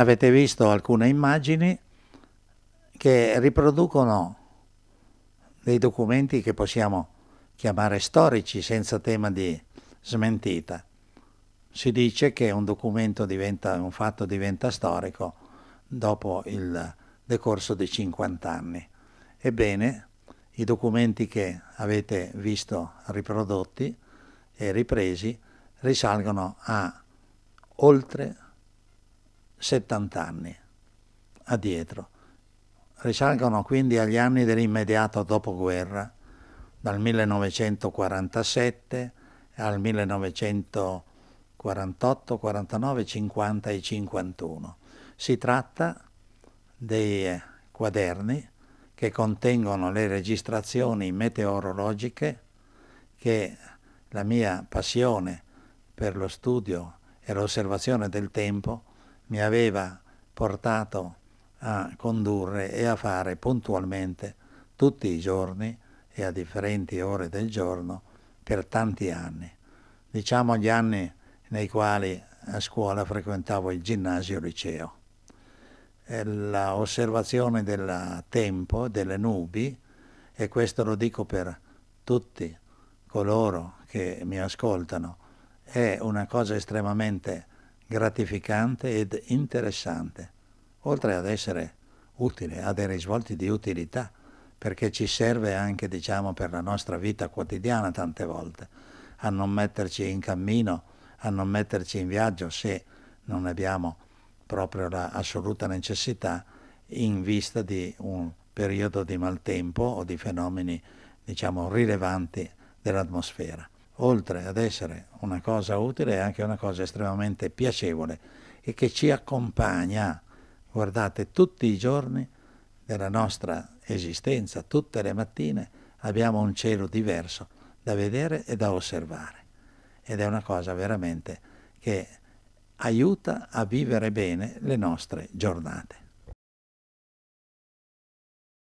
avete visto alcune immagini che riproducono dei documenti che possiamo chiamare storici senza tema di smentita. Si dice che un documento diventa, un fatto diventa storico dopo il decorso di 50 anni. Ebbene, i documenti che avete visto riprodotti e ripresi risalgono a oltre 70 anni addietro. Risalgono quindi agli anni dell'immediato dopoguerra, dal 1947 al 1948, 49, 50 e 51. Si tratta dei quaderni che contengono le registrazioni meteorologiche che la mia passione per lo studio e l'osservazione del tempo mi aveva portato a condurre e a fare puntualmente tutti i giorni e a differenti ore del giorno per tanti anni. Diciamo gli anni nei quali a scuola frequentavo il ginnasio liceo. L'osservazione del tempo, delle nubi, e questo lo dico per tutti coloro che mi ascoltano, è una cosa estremamente gratificante ed interessante, oltre ad essere utile, ha dei risvolti di utilità, perché ci serve anche diciamo, per la nostra vita quotidiana tante volte, a non metterci in cammino, a non metterci in viaggio se non abbiamo proprio l'assoluta la necessità in vista di un periodo di maltempo o di fenomeni diciamo rilevanti dell'atmosfera oltre ad essere una cosa utile, è anche una cosa estremamente piacevole e che ci accompagna, guardate, tutti i giorni della nostra esistenza, tutte le mattine abbiamo un cielo diverso da vedere e da osservare. Ed è una cosa veramente che aiuta a vivere bene le nostre giornate.